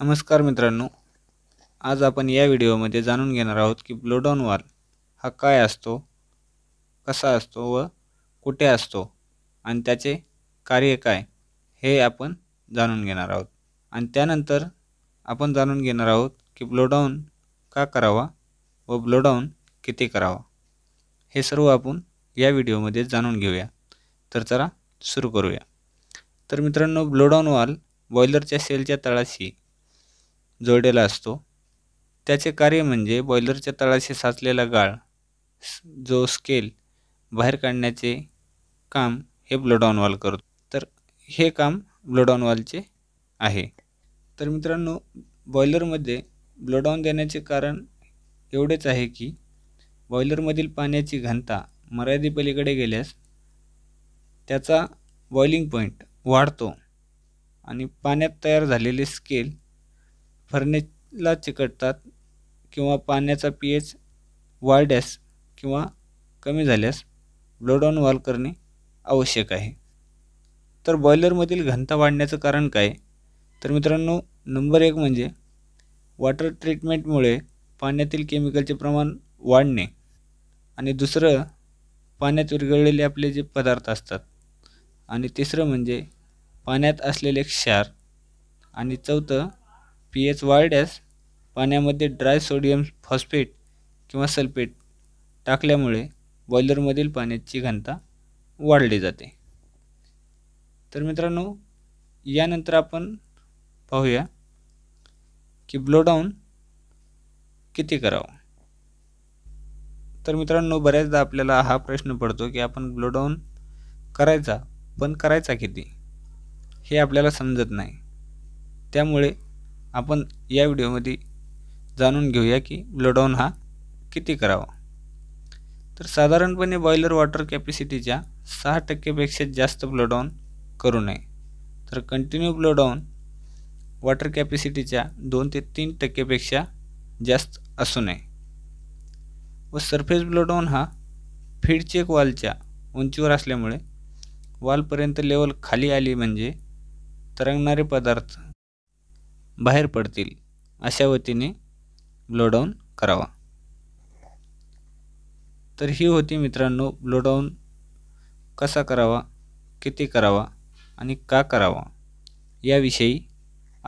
नमस्कार मित्रांनो आज आपण या व्हिडिओमध्ये जाणून घेणार आहोत की ब्लोडाऊन वॉल हा काय असतो कसा असतो व कुठे असतो आणि त्याचे कार्य काय हे आपण जाणून घेणार आहोत आणि त्यानंतर आपण जाणून घेणार आहोत की ब्लोडाऊन का करावा व ब्लोडाऊन किती करावा हे सर्व आपण या व्हिडिओमध्ये जाणून घेऊया तर चला सुरू करूया तर मित्रांनो ब्लोडाऊन वाल बॉयलरच्या सेलच्या तळाशी जोडलेला असतो त्याचे कार्य म्हणजे बॉयलरच्या तळाशी साचलेला गाळ जो स्केल बाहेर काढण्याचे काम हे ब्लोडाऊन वाल करतो तर हे काम ब्लोडाऊन वालचे आहे तर मित्रांनो बॉयलरमध्ये ब्लडॉन देण्याचे कारण एवढेच आहे की बॉयलरमधील पाण्याची घनता मर्यादेपलीकडे गेल्यास त्याचा बॉइलिंग पॉईंट वाढतो आणि पाण्यात तयार झालेले स्केल फर्नेलला चिकटतात किंवा पाण्याचा पी एच वाढल्यास किंवा कमी झाल्यास ब्लोडाऊन वॉल करणे आवश्यक आहे तर बॉयलरमधील घनता वाढण्याचं कारण काय तर मित्रांनो नंबर एक म्हणजे वॉटर ट्रीटमेंटमुळे पाण्यातील केमिकलचे प्रमाण वाढणे आणि दुसरं पाण्यात विरघळलेले आपले जे पदार्थ असतात आणि तिसरं म्हणजे पाण्यात असलेले क्षार आणि चौथं पी एच वाढल्यास पाण्यामध्ये ड्राय सोडियम फॉस्फेट किंवा सल्फेट टाकल्यामुळे बॉयलरमधील पाण्याची घनता वाढली जाते तर मित्रांनो यानंतर आपण पाहूया की ब्लोडाऊन किती करावं तर मित्रांनो बऱ्याचदा आपल्याला हा प्रश्न पडतो की आपण ब्लोडाऊन करायचा पण करायचा किती हे आपल्याला समजत नाही त्यामुळे आपण या व्हिडिओमध्ये जाणून घेऊया की ब्लोडाऊन हा किती करावा तर साधारणपणे बॉयलर वॉटर कॅपॅसिटीच्या सहा टक्केपेक्षा जास्त ब्लोडाऊन करू नये तर कंटिन्यू ब्लोडाऊन वॉटर कॅपॅसिटीच्या दोन ते तीन टक्केपेक्षा जास्त असू नये व सरफेस ब्लोडाऊन हा फीड चेक वालच्या उंचीवर असल्यामुळे वॉलपर्यंत लेवल खाली आली म्हणजे तरंगणारे पदार्थ बाहेर पडतील अशा वतीने ब्लोडाऊन करावा तर ही होती मित्रांनो ब्लोडाऊन कसा करावा किती करावा आणि का करावा याविषयी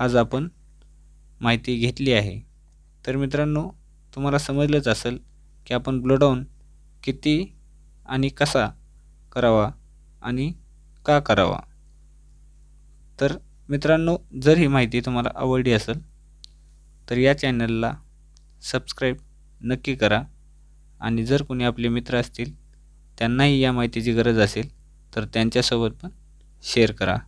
आज आपण माहिती घेतली आहे तर मित्रांनो तुम्हाला समजलंच असेल की आपण ब्लोडाऊन किती आणि कसा करावा आणि का करावा तर मित्रांनो जर ही माहिती तुम्हाला आवडली असेल तर या चॅनलला सबस्क्राईब नक्की करा आणि जर कोणी आपले मित्र असतील त्यांनाही या माहितीची गरज असेल तर त्यांच्यासोबत पण शेअर करा